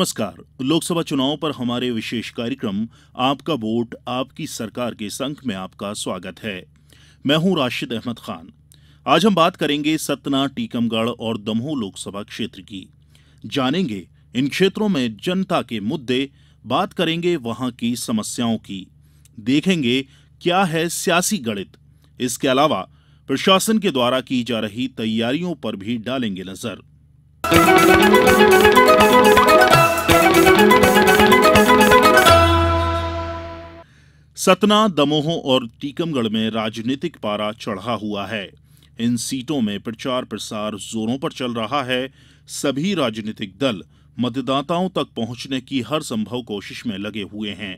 नमस्कार लोकसभा चुनाव पर हमारे विशेष कार्यक्रम आपका वोट आपकी सरकार के संख में आपका स्वागत है मैं हूं राशिद अहमद खान आज हम बात करेंगे सतना टीकमगढ़ और दमोह लोकसभा क्षेत्र की जानेंगे इन क्षेत्रों में जनता के मुद्दे बात करेंगे वहां की समस्याओं की देखेंगे क्या है सियासी गणित इसके अलावा प्रशासन के द्वारा की जा रही तैयारियों पर भी डालेंगे नजर सतना दमोह और टीकमगढ़ में राजनीतिक पारा चढ़ा हुआ है इन सीटों में प्रचार प्रसार जोरों पर चल रहा है सभी राजनीतिक दल मतदाताओं तक पहुंचने की हर संभव कोशिश में लगे हुए हैं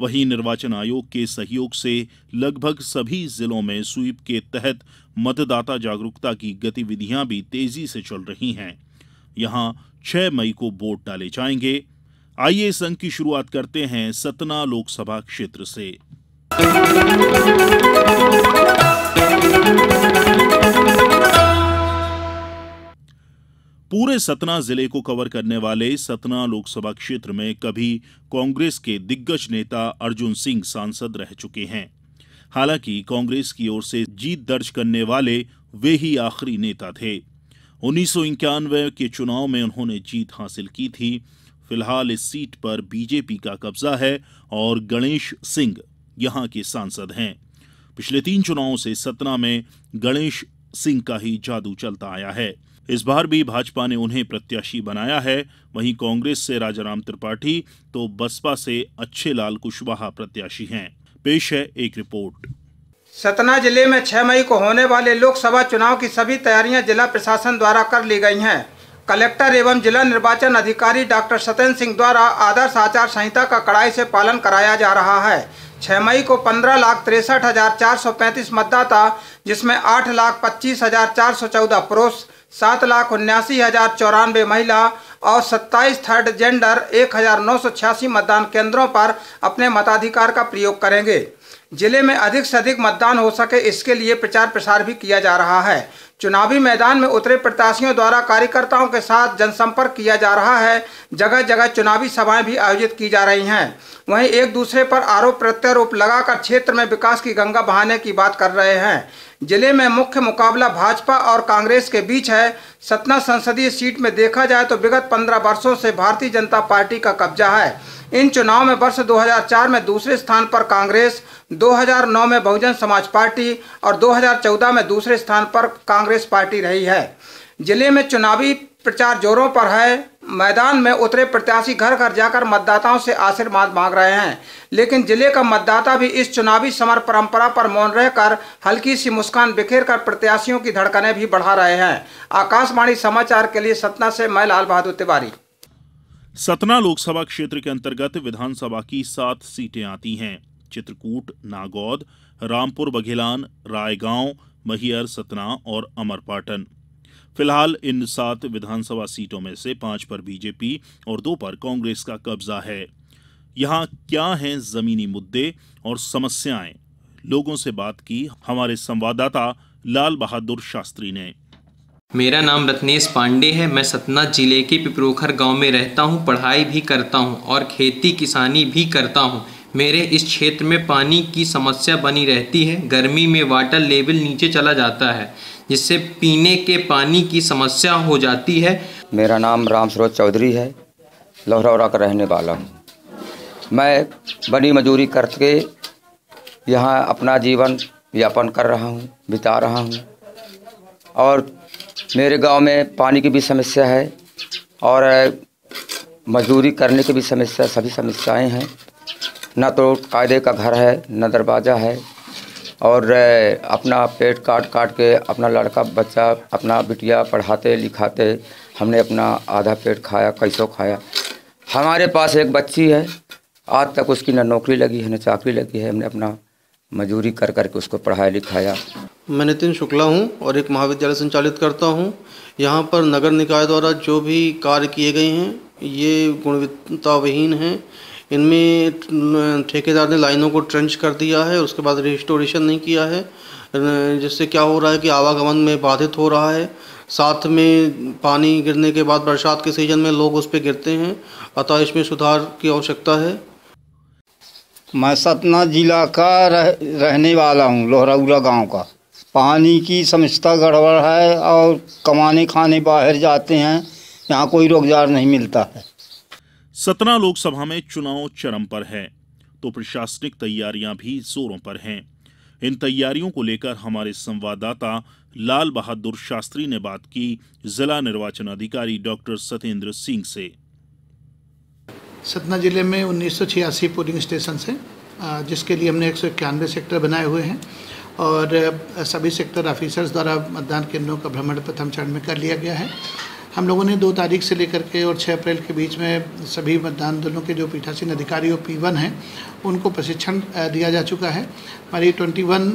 वहीं निर्वाचन आयोग के सहयोग से लगभग सभी जिलों में स्वीप के तहत मतदाता जागरूकता की गतिविधियां भी तेजी से चल रही हैं यहां 6 मई को वोट डाले जाएंगे आइए इस अंक की शुरुआत करते हैं सतना लोकसभा क्षेत्र से पूरे सतना जिले को कवर करने वाले सतना लोकसभा क्षेत्र में कभी कांग्रेस के दिग्गज नेता अर्जुन सिंह सांसद रह चुके हैं हालांकि कांग्रेस की ओर से जीत दर्ज करने वाले वे ही आखिरी नेता थे उन्नीस के चुनाव में उन्होंने जीत हासिल की थी फिलहाल इस सीट पर बीजेपी का कब्जा है और गणेश सिंह यहां के सांसद हैं पिछले तीन चुनावों से सतना में गणेश सिंह का ही जादू चलता आया है इस बार भी भाजपा ने उन्हें प्रत्याशी बनाया है वहीं कांग्रेस से राजाराम त्रिपाठी तो बसपा से अच्छे लाल कुशवाहा प्रत्याशी हैं पेश है एक रिपोर्ट सतना जिले में 6 मई को होने वाले लोकसभा चुनाव की सभी तैयारियां जिला प्रशासन द्वारा कर ली गई हैं कलेक्टर एवं जिला निर्वाचन अधिकारी डॉक्टर सत्येंद्र सिंह द्वारा आदर्श आचार संहिता का कड़ाई से पालन कराया जा रहा है छः मई को पंद्रह लाख तिरसठ हजार चार सौ पैंतीस मतदाता जिसमें आठ लाख पच्चीस हजार चार सौ चौदह पुरुष सात लाख उन्यासी हजार चौरानवे महिला और सत्ताईस थर्ड जेंडर एक हजार नौ सौ छियासी मतदान केंद्रों पर अपने मताधिकार का प्रयोग करेंगे जिले में अधिक से अधिक मतदान हो सके इसके लिए प्रचार प्रसार भी किया जा रहा है चुनावी मैदान में उतरे प्रत्याशियों द्वारा कार्यकर्ताओं के साथ जनसंपर्क किया जा रहा है जगह जगह चुनावी सभाएं भी आयोजित की जा रही हैं वहीं एक दूसरे पर आरोप प्रत्यारोप लगाकर क्षेत्र में विकास की गंगा बहाने की बात कर रहे हैं जिले में मुख्य मुकाबला भाजपा और कांग्रेस के बीच है सतना संसदीय सीट में देखा जाए तो विगत 15 वर्षों से भारतीय जनता पार्टी का कब्जा है इन चुनाव में वर्ष 2004 में दूसरे स्थान पर कांग्रेस 2009 में बहुजन समाज पार्टी और 2014 में दूसरे स्थान पर कांग्रेस पार्टी रही है जिले में चुनावी प्रचार जोरों पर है मैदान में उतरे प्रत्याशी घर घर जाकर मतदाताओं से आशीर्वाद मांग रहे हैं लेकिन जिले का मतदाता भी इस चुनावी समर परंपरा पर मौन रहकर हल्की सी मुस्कान बिखेर कर प्रत्याशियों की धड़कनें भी बढ़ा रहे हैं आकाशवाणी समाचार के लिए सतना से मैं लाल बहादुर तिवारी सतना लोकसभा क्षेत्र के अंतर्गत विधानसभा की सात सीटें आती हैं चित्रकूट नागौद रामपुर बघेलान रायगांव महियर सतना और अमरपाटन फिलहाल इन सात विधानसभा सीटों में से पांच पर बीजेपी और दो पर कांग्रेस का कब्जा है यहां क्या हैं जमीनी मुद्दे और समस्याएं लोगों से बात की हमारे संवाददाता लाल बहादुर शास्त्री ने मेरा नाम रत्नेश पांडे है मैं सतना जिले के पिपरोखर गांव में रहता हूं, पढ़ाई भी करता हूं और खेती किसानी भी करता हूं। मेरे इस क्षेत्र में पानी की समस्या बनी रहती है गर्मी में वाटर लेवल नीचे चला जाता है जिससे पीने के पानी की समस्या हो जाती है मेरा नाम राम सरोज चौधरी है लोहरौरा का रहने वाला हूँ मैं बड़ी मजदूरी करके यहाँ अपना जीवन यापन कर रहा हूँ बिता रहा हूँ और मेरे गांव में पानी की भी समस्या है और मजदूरी करने की भी समस्या सभी समस्याएं हैं न तो कायदे का घर है न दरवाज़ा है और अपना पेट काट काट के अपना लड़का बच्चा अपना बिटिया पढ़ाते लिखाते हमने अपना आधा पेट खाया कैसों खाया हमारे पास एक बच्ची है आज तक उसकी ना नौकरी लगी है ना चाकरी लगी है हमने अपना मजदूरी कर करके उसको पढ़ाया लिखाया मैं नितिन शुक्ला हूँ और एक महाविद्यालय संचालित करता हूँ यहाँ पर नगर निकाय द्वारा जो भी कार्य किए गए हैं ये गुणवत्ताविहीन हैं इनमें ठेकेदार ने लाइनों को ट्रेंच कर दिया है उसके बाद रिस्टोरेशन नहीं किया है जिससे क्या हो रहा है कि आवागमन में बाधित हो रहा है साथ में पानी गिरने के बाद बरसात के सीजन में लोग उस पर गिरते हैं अतः इसमें सुधार की आवश्यकता है मैं सतना जिला का रह, रहने वाला हूँ लोहराउला गांव का पानी की समस्या गड़बड़ है और कमाने खाने बाहर जाते हैं यहाँ कोई रोजगार नहीं मिलता है सतना लोकसभा में चुनाव चरम पर है तो प्रशासनिक तैयारियां भी जोरों पर हैं इन तैयारियों को लेकर हमारे संवाददाता लाल बहादुर शास्त्री ने बात की जिला निर्वाचन अधिकारी डॉक्टर सत्येंद्र सिंह से सतना जिले में उन्नीस पोलिंग स्टेशन से जिसके लिए हमने एक सेक्टर बनाए हुए हैं और सभी सेक्टर ऑफिसर्स द्वारा मतदान केंद्रों का भ्रमण प्रथम चरण में कर लिया गया है हम लोगों ने दो तारीख से लेकर के और छः अप्रैल के बीच में सभी मतदान दलों के जो पीठासीन अधिकारी और पी वन हैं उनको प्रशिक्षण दिया जा चुका है हमारी ट्वेंटी वन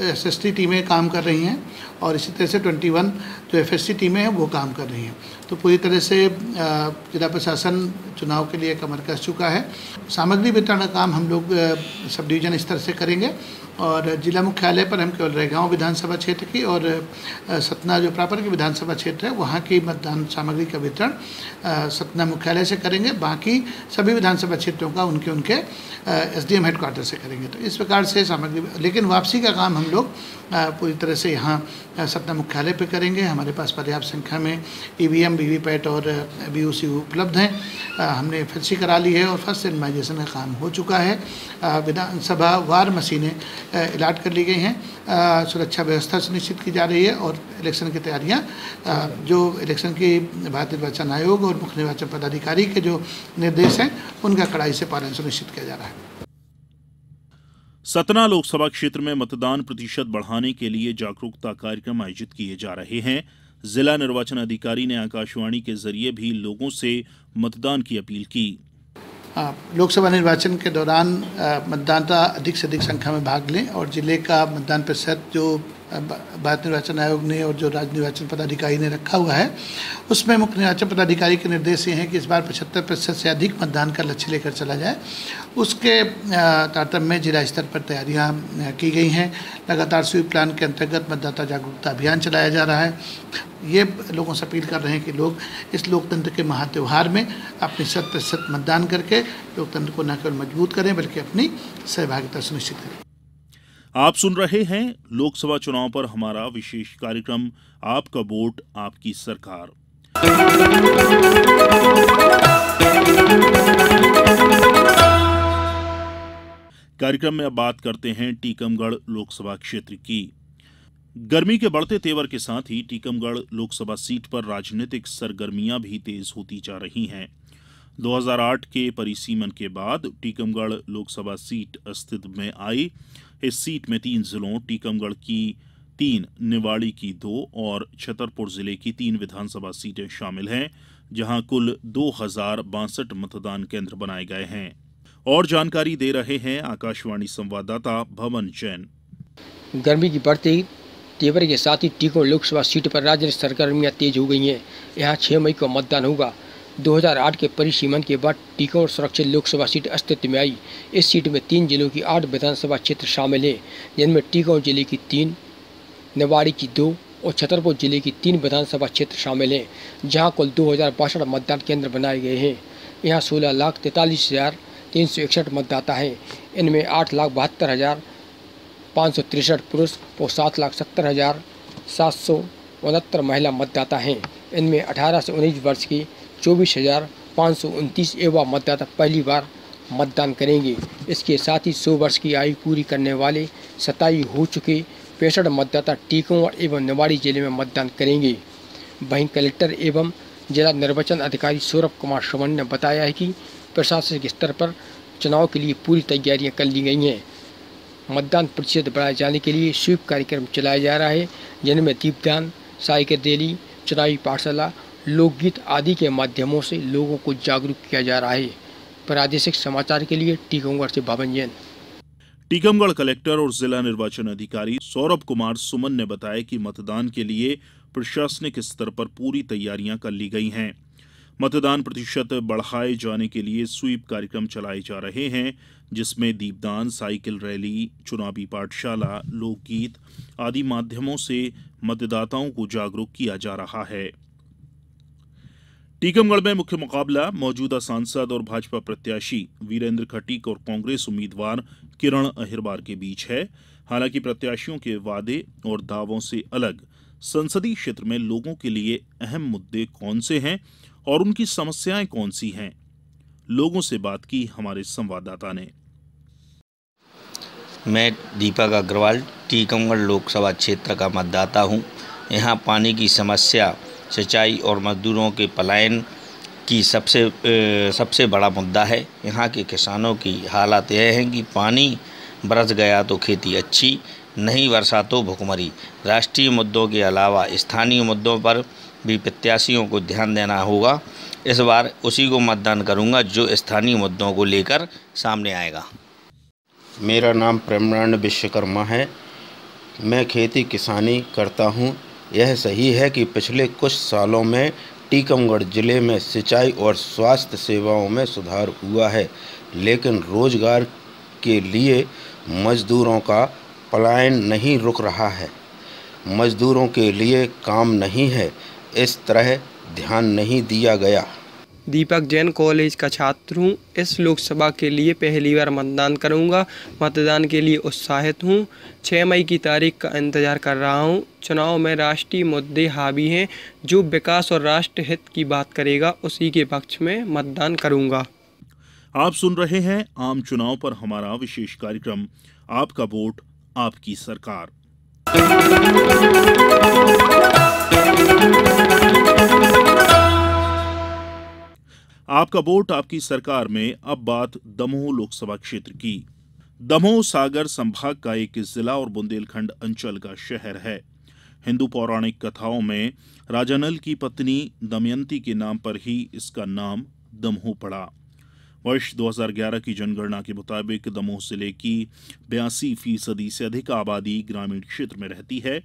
एस टीमें काम कर रही हैं और इसी तरह से 21 जो एफ टीमें हैं वो काम कर रही हैं तो पूरी तरह से जिला प्रशासन चुनाव के लिए कमर कस चुका है सामग्री वितरण का काम हम लोग सब डिवीजन स्तर से करेंगे और जिला मुख्यालय पर हम केवल रहेगांव विधानसभा क्षेत्र की और सतना जो प्रॉपर की विधानसभा क्षेत्र है वहाँ की मतदान सामग्री का वितरण सतना मुख्यालय से करेंगे बाकी सभी विधानसभा क्षेत्रों का उनके उनके एस डी एम हेडक्वार्टर से करेंगे तो इस प्रकार से सामग्री लेकिन वापसी का काम हम लोग पूरी तरह से यहाँ सपना मुख्यालय पर करेंगे हमारे पास पर्याप्त संख्या में E V M V V PAT और बी ओ सी उपलब्ध हैं हमने एफ करा ली है और फर्स्ट एनमाइजेशन का काम हो चुका है विधानसभा वार मशीनें अलाट कर ली गई हैं सुरक्षा व्यवस्था सुनिश्चित की जा रही है और इलेक्शन की तैयारियाँ जो इलेक्शन की भारत निर्वाचन आयोग और मुख्य निर्वाचन पदाधिकारी के जो निर्देश हैं उनका कड़ाई से पालन सुनिश्चित किया जा रहा है सतना लोकसभा क्षेत्र में मतदान प्रतिशत बढ़ाने के लिए जागरूकता कार्यक्रम आयोजित किए जा रहे हैं जिला निर्वाचन अधिकारी ने आकाशवाणी के जरिए भी लोगों से मतदान की अपील की लोकसभा निर्वाचन के दौरान मतदाता अधिक से अधिक संख्या में भाग लें और जिले का मतदान प्रतिशत जो भारत निर्वाचन आयोग ने और जो राज्य निर्वाचन पदाधिकारी ने रखा हुआ है उसमें मुख्य निर्वाचन पदाधिकारी के निर्देश ये हैं कि इस बार पचहत्तर प्रतिशत से अधिक मतदान का लक्ष्य लेकर चला जाए उसके तारतम्य में जिला स्तर पर तैयारियां की गई हैं लगातार स्वीप प्लान के अंतर्गत मतदाता जागरूकता अभियान चलाया जा रहा है ये लोगों से अपील कर रहे हैं कि लोग इस लोकतंत्र के महा त्यौहार में अपने शत प्रतिशत मतदान करके लोकतंत्र को न केवल मजबूत करें बल्कि अपनी सहभागिता सुनिश्चित करें आप सुन रहे हैं लोकसभा चुनाव पर हमारा विशेष कार्यक्रम आपका वोट आपकी सरकार कार्यक्रम में अब बात करते हैं टीकमगढ़ लोकसभा क्षेत्र की गर्मी के बढ़ते तेवर के साथ ही टीकमगढ़ लोकसभा सीट पर राजनीतिक सरगर्मियां भी तेज होती जा रही हैं 2008 के परिसीमन के बाद टीकमगढ़ लोकसभा सीट अस्तित्व में आई इस सीट में तीन जिलों टीकमगढ़ की तीन निवाड़ी की दो और छतरपुर जिले की तीन विधानसभा सीटें शामिल हैं जहां कुल दो हजार बासठ मतदान केंद्र बनाए गए हैं और जानकारी दे रहे हैं आकाशवाणी संवाददाता भवन जैन गर्मी की बढ़ती तेवर के साथ ही टीकों लोकसभा सीट पर राजनीतिक सरगर्मियां तेज हो गई हैं यहाँ छह मई को मतदान होगा 2008 के परिसीमन के बाद टीकों और सुरक्षित लोकसभा सीट अस्तित्व में आई इस सीट में तीन जिलों की आठ विधानसभा क्षेत्र शामिल हैं जिनमें टीकों जिले की तीन नवाड़ी की दो और छतरपुर जिले की तीन विधानसभा क्षेत्र शामिल हैं जहां कुल दो मतदान केंद्र बनाए गए हैं यहाँ सोलह लाख तैंतालीस हज़ार तीन सौ इकसठ मतदाता हैं इनमें आठ लाख बहत्तर हज़ार पाँच सौ तिरसठ पुरुष और सात लाख सत्तर हज़ार सात सौ उनहत्तर महिला मतदाता हैं इनमें अठारह से उन्नीस वर्ष की चौबीस हज़ार पाँच सौ उनतीस एवं मतदाता पहली बार मतदान करेंगे इसके साथ ही सौ वर्ष की आयु पूरी करने वाले सताई हो चुके पैंसठ मतदाता टीकों एवं निवाड़ी जिले में मतदान करेंगे वहीं कलेक्टर एवं जिला निर्वाचन अधिकारी सौरभ कुमार श्रवण ने बताया है कि प्रशासनिक स्तर पर चुनाव के लिए पूरी तैयारियां कर ली गई हैं मतदान प्रतिशत बढ़ाए जाने के लिए स्वीप कार्यक्रम चलाया जा रहा है जिनमें दीपदान साइकिल रैली चुनावी पाठशाला लोकगीत आदि के माध्यमों से लोगों को जागरूक किया जा रहा है प्रादेशिक समाचार के लिए टीकमगढ़ से भवन जैन टीकमगढ़ कलेक्टर और जिला निर्वाचन अधिकारी सौरभ कुमार सुमन ने बताया कि मतदान के लिए प्रशासनिक स्तर पर पूरी तैयारियां कर ली गई हैं मतदान प्रतिशत बढ़ाए जाने के लिए स्वीप कार्यक्रम चलाए जा रहे हैं जिसमें दीपदान साइकिल रैली चुनावी पाठशाला लोकगीत आदि माध्यमों से मतदाताओं को जागरूक किया जा रहा है टीकमगढ़ में मुख्य मुकाबला मौजूदा सांसद और भाजपा प्रत्याशी वीरेंद्र खटीक और कांग्रेस उम्मीदवार किरण अहिरवार के बीच है हालांकि प्रत्याशियों के वादे और दावों से अलग संसदीय क्षेत्र में लोगों के लिए अहम मुद्दे कौन से हैं और उनकी समस्याएं कौन सी हैं लोगों से बात की हमारे संवाददाता ने मैं दीपक अग्रवाल टीकमगढ़ लोकसभा क्षेत्र का मतदाता हूं यहां पानी की समस्या सिंचाई और मज़दूरों के पलायन की सबसे सबसे बड़ा मुद्दा है यहाँ के किसानों की हालात यह है कि पानी बरस गया तो खेती अच्छी नहीं वर्षा तो भुखमरी राष्ट्रीय मुद्दों के अलावा स्थानीय मुद्दों पर भी प्रत्याशियों को ध्यान देना होगा इस बार उसी को मतदान करूंगा जो स्थानीय मुद्दों को लेकर सामने आएगा मेरा नाम प्रेमानंद विश्वकर्मा है मैं खेती किसानी करता हूं यह सही है कि पिछले कुछ सालों में टीकमगढ़ जिले में सिंचाई और स्वास्थ्य सेवाओं में सुधार हुआ है लेकिन रोजगार के लिए मजदूरों का पलायन नहीं रुक रहा है मजदूरों के लिए काम नहीं है इस तरह ध्यान नहीं दिया गया दीपक जैन कॉलेज का छात्र हूँ इस लोकसभा के लिए पहली बार मतदान करूँगा मतदान के लिए उत्साहित हूँ छः मई की तारीख का इंतज़ार कर रहा हूँ चुनाव में राष्ट्रीय मुद्दे हावी हैं जो विकास और राष्ट्र हित की बात करेगा उसी के पक्ष में मतदान करूँगा आप सुन रहे हैं आम चुनाव पर हमारा विशेष कार्यक्रम आपका वोट आपकी सरकार आपका वोट आपकी सरकार में अब बात दमोह लोकसभा क्षेत्र की दमोह सागर संभाग का एक जिला और बुंदेलखंड अंचल का शहर है हिंदू पौराणिक कथाओं में राजानल की पत्नी दमयंती के नाम पर ही इसका नाम दमोह पड़ा वर्ष 2011 की जनगणना के मुताबिक दमोह जिले की बयासी फीसदी से अधिक आबादी ग्रामीण क्षेत्र में रहती है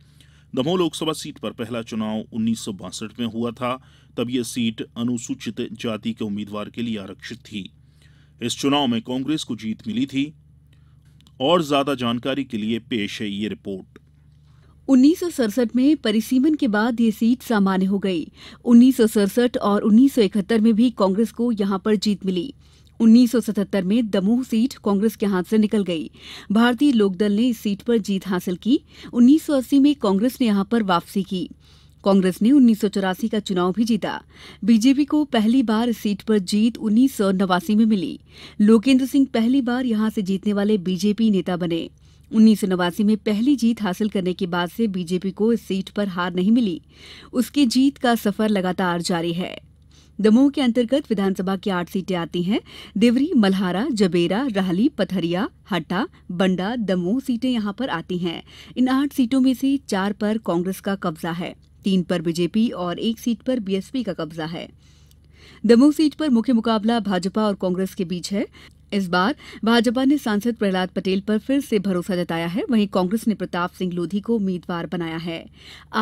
दमोह लोकसभा सीट पर पहला चुनाव उन्नीस सौ में हुआ था तब यह सीट अनुसूचित जाति के उम्मीदवार के लिए आरक्षित थी इस चुनाव में कांग्रेस को जीत मिली थी और ज्यादा जानकारी के लिए पेश है ये रिपोर्ट उन्नीस में परिसीमन के बाद ये सीट सामान्य हो गई उन्नीस और उन्नीस में भी कांग्रेस को यहां पर जीत मिली 1977 में दमोह सीट कांग्रेस के हाथ से निकल गई भारतीय लोकदल ने इस सीट पर जीत हासिल की 1980 में कांग्रेस ने यहां पर वापसी की कांग्रेस ने उन्नीस का चुनाव भी जीता बीजेपी को पहली बार इस सीट पर जीत उन्नीस में मिली लोकेन्द्र सिंह पहली बार यहां से जीतने वाले बीजेपी नेता बने उन्नीस में पहली जीत हासिल करने के बाद से बीजेपी को इस सीट पर हार नहीं मिली उसकी जीत का सफर लगातार जारी है दमोह के अंतर्गत विधानसभा की आठ सीटें आती हैं देवरी मल्हारा जबेरा राहली पथरिया हट्टा बंडा दमोह सीटें यहां पर आती हैं इन आठ सीटों में से चार पर कांग्रेस का कब्जा है तीन पर बीजेपी और एक सीट पर बीएसपी का कब्जा है दमोह सीट पर मुख्य मुकाबला भाजपा और कांग्रेस के बीच है इस बार भाजपा ने सांसद प्रहलाद पटेल पर फिर से भरोसा जताया है वहीं कांग्रेस ने प्रताप सिंह लोधी को उम्मीदवार बनाया है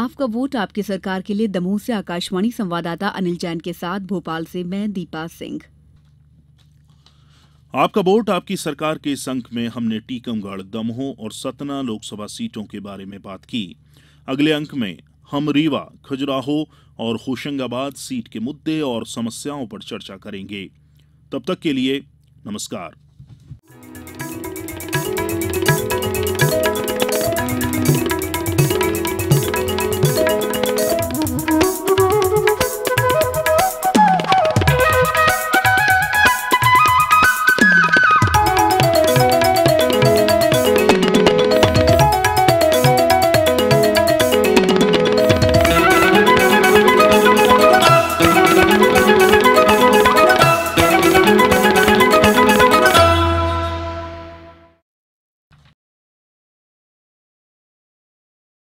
आपका वोट आपकी सरकार के लिए दमोह से आकाशवाणी संवाददाता अनिल जैन के साथ भोपाल से मैं दीपा सिंह आपका वोट आपकी सरकार के संक में हमने टीकमगढ़ दमोह और सतना लोकसभा सीटों के बारे में बात की अगले अंक में हम रीवा खजुराहो और होशंगाबाद सीट के मुद्दे और समस्याओं पर चर्चा करेंगे तब तक के लिए नमस्कार